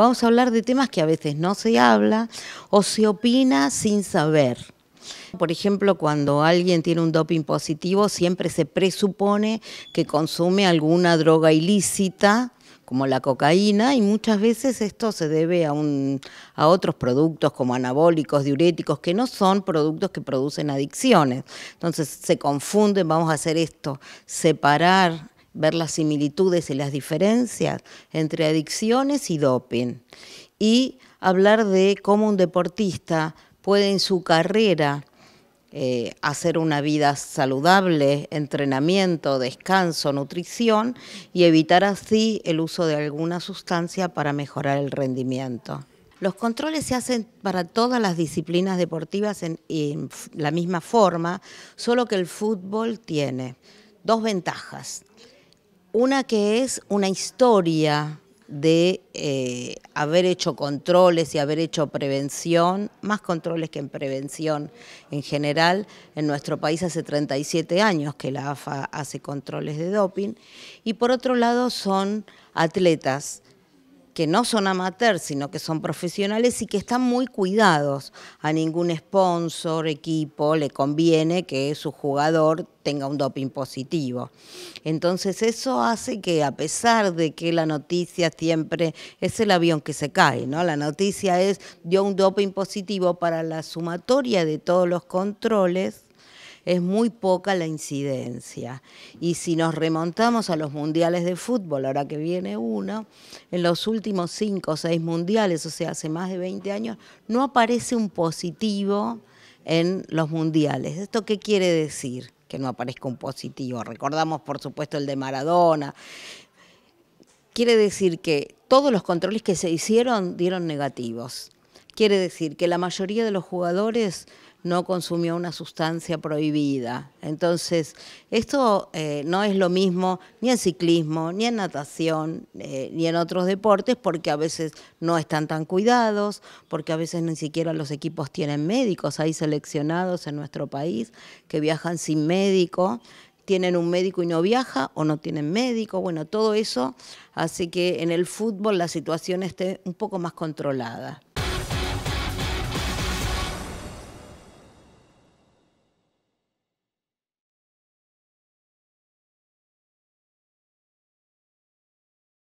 Vamos a hablar de temas que a veces no se habla o se opina sin saber. Por ejemplo, cuando alguien tiene un doping positivo, siempre se presupone que consume alguna droga ilícita, como la cocaína, y muchas veces esto se debe a, a otros productos como anabólicos, diuréticos, que no son productos que producen adicciones. Entonces se confunden, vamos a hacer esto, separar ver las similitudes y las diferencias entre adicciones y doping y hablar de cómo un deportista puede en su carrera eh, hacer una vida saludable, entrenamiento, descanso, nutrición y evitar así el uso de alguna sustancia para mejorar el rendimiento. Los controles se hacen para todas las disciplinas deportivas en, en la misma forma, solo que el fútbol tiene dos ventajas. Una que es una historia de eh, haber hecho controles y haber hecho prevención, más controles que en prevención en general. En nuestro país hace 37 años que la AFA hace controles de doping. Y por otro lado son atletas que no son amateurs, sino que son profesionales y que están muy cuidados. A ningún sponsor, equipo le conviene que su jugador tenga un doping positivo. Entonces eso hace que a pesar de que la noticia siempre es el avión que se cae, ¿no? La noticia es dio un doping positivo para la sumatoria de todos los controles es muy poca la incidencia. Y si nos remontamos a los mundiales de fútbol, ahora que viene uno, en los últimos cinco o seis mundiales, o sea, hace más de 20 años, no aparece un positivo en los mundiales. ¿Esto qué quiere decir? Que no aparezca un positivo. Recordamos, por supuesto, el de Maradona. Quiere decir que todos los controles que se hicieron dieron negativos. Quiere decir que la mayoría de los jugadores no consumió una sustancia prohibida. Entonces, esto eh, no es lo mismo ni en ciclismo, ni en natación, eh, ni en otros deportes, porque a veces no están tan cuidados, porque a veces ni siquiera los equipos tienen médicos. Hay seleccionados en nuestro país que viajan sin médico tienen un médico y no viaja o no tienen médico, bueno, todo eso hace que en el fútbol la situación esté un poco más controlada.